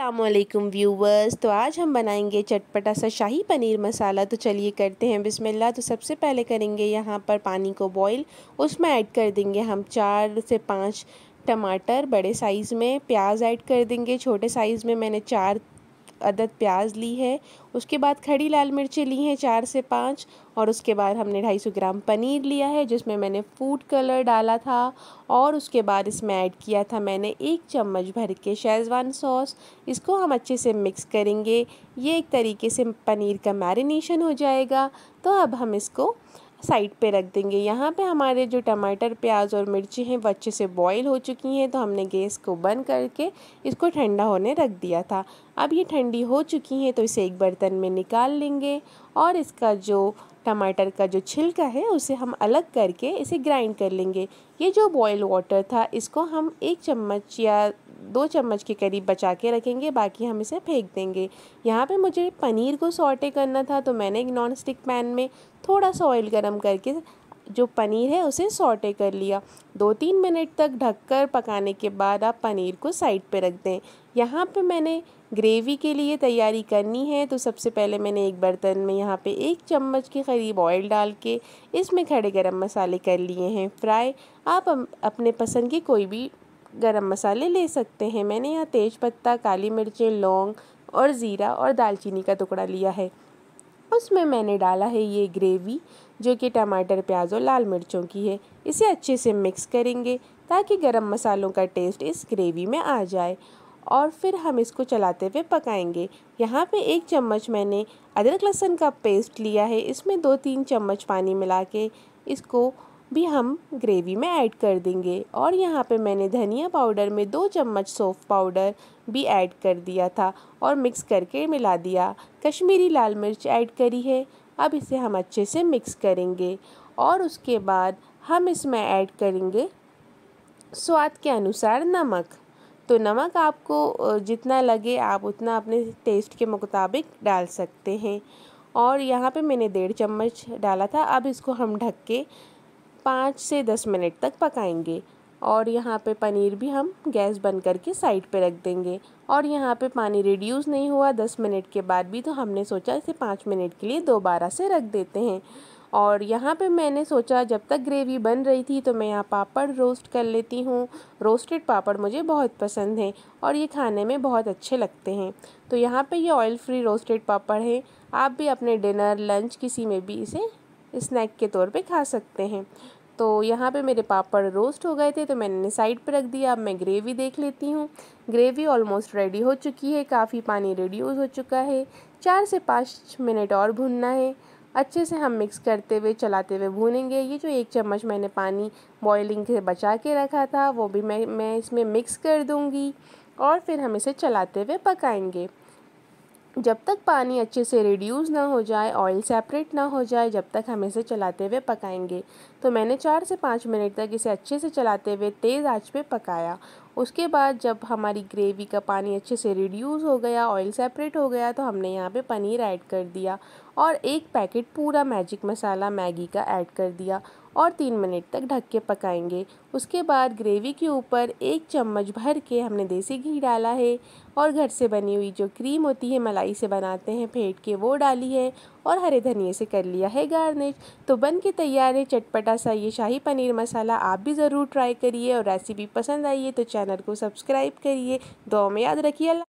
Aslam viewers तो आज हम बनाएंगे चटपटा सा शाही पनीर मसाला तो चलिए करते हैं बिसमिल्ला तो सबसे पहले करेंगे यहाँ पर पानी को बॉईल उसमें ऐड कर देंगे हम चार से पाँच टमाटर बड़े साइज़ में प्याज ऐड कर देंगे छोटे साइज़ में मैंने चार अदद प्याज ली है उसके बाद खड़ी लाल मिर्चें ली हैं चार से पाँच और उसके बाद हमने ढाई सौ ग्राम पनीर लिया है जिसमें मैंने फूड कलर डाला था और उसके बाद इसमें ऐड किया था मैंने एक चम्मच भर के शेजवान सॉस इसको हम अच्छे से मिक्स करेंगे ये एक तरीके से पनीर का मैरिनेशन हो जाएगा तो अब हम इसको साइड पे रख देंगे यहाँ पे हमारे जो टमाटर प्याज और मिर्ची हैं वो अच्छे से बॉईल हो चुकी हैं तो हमने गैस को बंद करके इसको ठंडा होने रख दिया था अब ये ठंडी हो चुकी हैं तो इसे एक बर्तन में निकाल लेंगे और इसका जो टमाटर का जो छिलका है उसे हम अलग करके इसे ग्राइंड कर लेंगे ये जो बॉयल वाटर था इसको हम एक चम्मच या दो चम्मच के करीब बचा के रखेंगे बाकी हम इसे फेंक देंगे यहाँ पे मुझे पनीर को सॉटे करना था तो मैंने एक नॉन स्टिक पैन में थोड़ा सा ऑयल गर्म करके जो पनीर है उसे सॉटे कर लिया दो तीन मिनट तक ढककर पकाने के बाद आप पनीर को साइड पे रख दें यहाँ पे मैंने ग्रेवी के लिए तैयारी करनी है तो सबसे पहले मैंने एक बर्तन में यहाँ पे एक चम्मच के करीब ऑयल डाल के इसमें खड़े गरम मसाले कर लिए हैं फ्राई आप अपने पसंद के कोई भी गरम मसाले ले सकते हैं मैंने यहाँ तेज़पत्ता काली मिर्चें लौंग और ज़ीरा और दालचीनी का टुकड़ा लिया है उसमें मैंने डाला है ये ग्रेवी जो कि टमाटर प्याज और लाल मिर्चों की है इसे अच्छे से मिक्स करेंगे ताकि गरम मसालों का टेस्ट इस ग्रेवी में आ जाए और फिर हम इसको चलाते हुए पकाएंगे यहाँ पे एक चम्मच मैंने अदरक लहसुन का पेस्ट लिया है इसमें दो तीन चम्मच पानी मिला के इसको भी हम ग्रेवी में ऐड कर देंगे और यहाँ पे मैंने धनिया पाउडर में दो चम्मच सौफ पाउडर भी ऐड कर दिया था और मिक्स करके मिला दिया कश्मीरी लाल मिर्च ऐड करी है अब इसे हम अच्छे से मिक्स करेंगे और उसके बाद हम इसमें ऐड करेंगे स्वाद के अनुसार नमक तो नमक आपको जितना लगे आप उतना अपने टेस्ट के मुताबिक डाल सकते हैं और यहाँ पे मैंने डेढ़ चम्मच डाला था अब इसको हम ढक के पाँच से दस मिनट तक पकाएंगे और यहाँ पे पनीर भी हम गैस बंद करके साइड पे रख देंगे और यहाँ पे पानी रिड्यूस नहीं हुआ दस मिनट के बाद भी तो हमने सोचा इसे पाँच मिनट के लिए दोबारा से रख देते हैं और यहाँ पे मैंने सोचा जब तक ग्रेवी बन रही थी तो मैं यहाँ पापड़ रोस्ट कर लेती हूँ रोस्टेड पापड़ मुझे बहुत पसंद हैं और ये खाने में बहुत अच्छे लगते हैं तो यहाँ पे ये ऑयल फ्री रोस्टेड पापड़ है आप भी अपने डिनर लंच किसी में भी इसे स्नैक के तौर पे खा सकते हैं तो यहाँ पे मेरे पापड़ रोस्ट हो गए थे तो मैंने साइड पे रख दिया अब मैं ग्रेवी देख लेती हूँ ग्रेवी ऑलमोस्ट रेडी हो चुकी है काफ़ी पानी रेडी हो चुका है चार से पाँच मिनट और भूनना है अच्छे से हम मिक्स करते हुए चलाते हुए भूनेंगे ये जो एक चम्मच मैंने पानी बॉयलिंग से बचा के रखा था वो भी मैं मैं इसमें मिक्स कर दूँगी और फिर हम इसे चलाते हुए पकाएंगे जब तक पानी अच्छे से रिड्यूस ना हो जाए ऑयल सेपरेट ना हो जाए जब तक हम इसे चलाते हुए पकाएंगे तो मैंने चार से पाँच मिनट तक इसे अच्छे से चलाते हुए तेज़ आँच पे पकाया उसके बाद जब हमारी ग्रेवी का पानी अच्छे से रिड्यूस हो गया ऑयल सेपरेट हो गया तो हमने यहाँ पे पनीर ऐड कर दिया और एक पैकेट पूरा मैजिक मसाला मैगी का ऐड कर दिया और तीन मिनट तक ढक के पकाएंगे उसके बाद ग्रेवी के ऊपर एक चम्मच भर के हमने देसी घी डाला है और घर से बनी हुई जो क्रीम होती है मलाई से बनाते हैं फेंट के वो डाली है और हरे धनिए से कर लिया है गार्निश तो बन के तैयार है चटपटा सा ये शाही पनीर मसाला आप भी ज़रूर ट्राई करिए और रेसिपी पसंद आई है तो चैनल को सब्सक्राइब करिए दो में याद रखिए